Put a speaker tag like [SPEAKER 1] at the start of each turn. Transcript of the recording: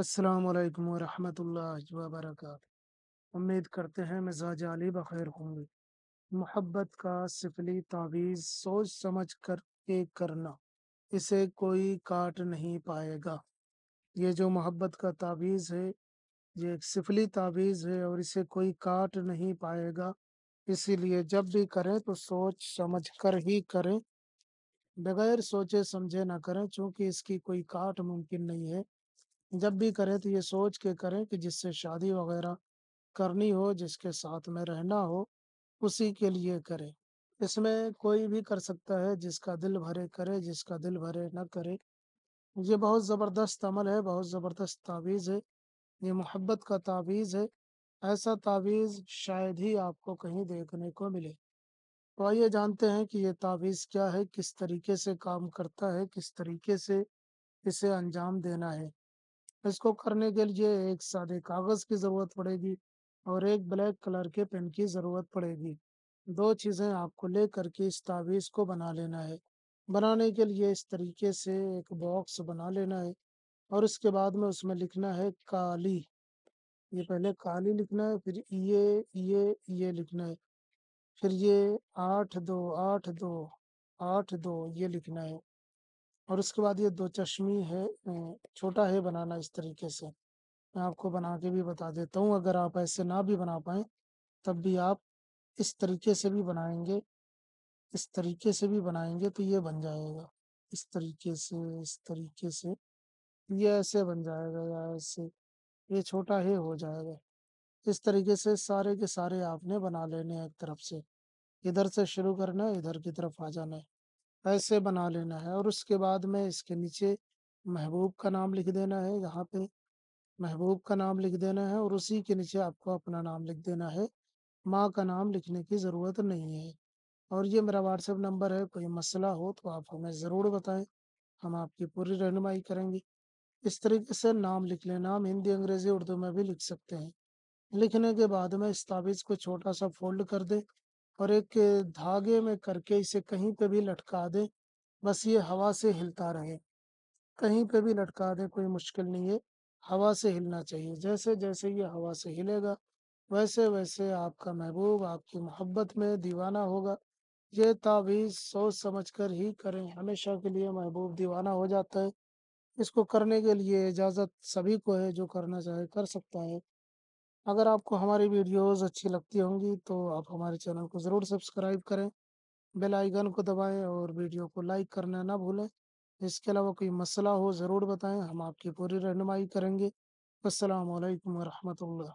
[SPEAKER 1] असलकम वरहमतुल्लाहि वबरकत उम्मीद करते हैं मिजाज आली बखैर होंगी मोहब्बत का सिफली तावीज़ सोच समझ कर के करना इसे कोई काट नहीं पाएगा ये जो मोहब्बत का तावीज़ है ये एक सिफली तावीज़ है और इसे कोई काट नहीं पाएगा इसीलिए जब भी करें तो सोच समझ कर ही करें बगैर सोचे समझे ना करें चूँकि इसकी कोई काट मुमकिन नहीं है जब भी करें तो ये सोच के करें कि जिससे शादी वगैरह करनी हो जिसके साथ में रहना हो उसी के लिए करें इसमें कोई भी कर सकता है जिसका दिल भरे करे जिसका दिल भरे न करे ये बहुत ज़बरदस्त अमल है बहुत ज़बरदस्त तावीज़ है ये मोहब्बत का तावीज़ है ऐसा तावीज़ शायद ही आपको कहीं देखने को मिले तो आइए जानते हैं कि ये तावीज़ क्या है किस तरीके से काम करता है किस तरीके से इसे अंजाम देना है इसको करने के लिए एक सादे कागज की जरूरत पड़ेगी और एक ब्लैक कलर के पेन की जरूरत पड़ेगी दो चीजें आपको ले करके इस तावीज को बना लेना है बनाने के लिए इस तरीके से एक बॉक्स बना लेना है और उसके बाद में उसमें लिखना है काली ये पहले काली लिखना है फिर ये ये ये लिखना है फिर ये आठ दो आठ दो आठ दो ये लिखना है और उसके बाद ये दो चश्मी है छोटा है बनाना इस तरीके से मैं आपको बना के भी बता देता हूँ अगर आप ऐसे ना भी बना पाए तब भी आप इस तरीके से भी बनाएंगे इस तरीके से भी बनाएंगे तो ये बन जाएगा इस तरीके से इस तरीके से ये ऐसे बन जाएगा या ऐसे ये छोटा है हो जाएगा इस तरीके से सारे के सारे आपने बना लेने हैं एक तरफ से इधर से शुरू करना है इधर की तरफ आ जाना है ऐसे बना लेना है और उसके बाद में इसके नीचे महबूब का नाम लिख देना है यहाँ पे महबूब का नाम लिख देना है और उसी के नीचे आपको अपना नाम लिख देना है माँ का नाम लिखने की ज़रूरत नहीं है और ये मेरा व्हाट्सएप नंबर है कोई मसला हो तो आप हमें ज़रूर बताएं हम आपकी पूरी रहनुमाई करेंगे इस तरीके से नाम लिख लें नाम हिंदी अंग्रेज़ी उर्दू में भी लिख सकते हैं लिखने के बाद में इस ताबीज़ को छोटा सा फोल्ड कर दें और एक धागे में करके इसे कहीं पे भी लटका दें बस ये हवा से हिलता रहे कहीं पे भी लटका दें कोई मुश्किल नहीं है हवा से हिलना चाहिए जैसे जैसे ये हवा से हिलेगा वैसे वैसे आपका महबूब आपकी मोहब्बत में दीवाना होगा ये तावीज़ सोच समझ कर ही करें हमेशा के लिए महबूब दीवाना हो जाता है इसको करने के लिए इजाज़त सभी को है जो करना चाहे कर सकता है अगर आपको हमारी वीडियोस अच्छी लगती होंगी तो आप हमारे चैनल को ज़रूर सब्सक्राइब करें बेल आइकन को दबाएं और वीडियो को लाइक करना ना भूलें इसके अलावा कोई मसला हो ज़रूर बताएं हम आपकी पूरी रहनुमाई करेंगे असलकम वरहमल